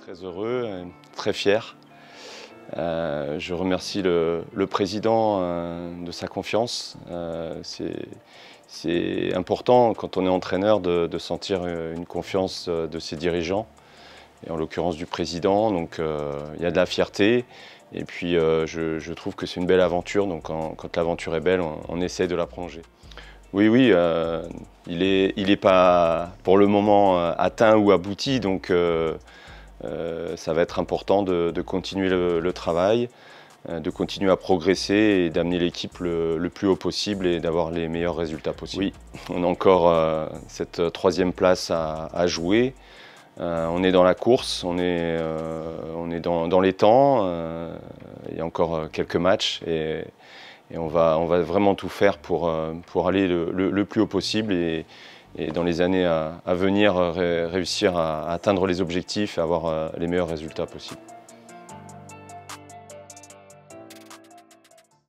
Très heureux, euh, très fier. Euh, je remercie le, président euh, de sa confiance. C'est important quand on est entraîneur de, sentir une confiance de ses dirigeants, et en l'occurrence du président. Donc il y a de la fierté. Et puis je, trouve que c'est une belle aventure. Donc quand, l'aventure est belle, on, essaie de la prolonger. Oui, oui, il n'est il est pas pour le moment atteint ou abouti, donc euh, ça va être important de, continuer le, travail, euh, de continuer à progresser et d'amener l'équipe le, plus haut possible et d'avoir les meilleurs résultats possibles. Oui, on a encore euh, cette troisième place à, jouer. on est dans la course, on est, on est dans, les temps. il y a encore quelques matchs et, on, va, on, va, vraiment tout faire pour, pour aller le, le plus haut possible et, et dans les années à, venir réussir à, atteindre les objectifs et avoir euh, les meilleurs résultats possibles.